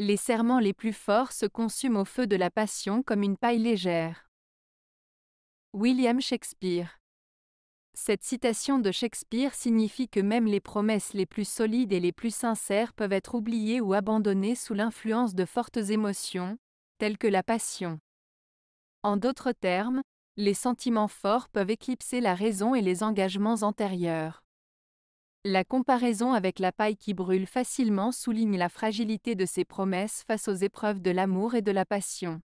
Les serments les plus forts se consument au feu de la passion comme une paille légère. William Shakespeare Cette citation de Shakespeare signifie que même les promesses les plus solides et les plus sincères peuvent être oubliées ou abandonnées sous l'influence de fortes émotions, telles que la passion. En d'autres termes, les sentiments forts peuvent éclipser la raison et les engagements antérieurs. La comparaison avec la paille qui brûle facilement souligne la fragilité de ses promesses face aux épreuves de l'amour et de la passion.